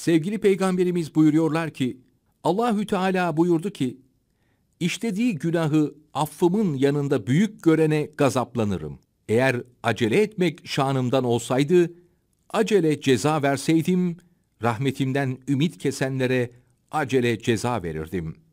Sevgili peygamberimiz buyuruyorlar ki Allahü Teala buyurdu ki işlediği günahı affımın yanında büyük görene gazaplanırım. Eğer acele etmek şanımdan olsaydı acele ceza verseydim rahmetimden ümit kesenlere acele ceza verirdim.''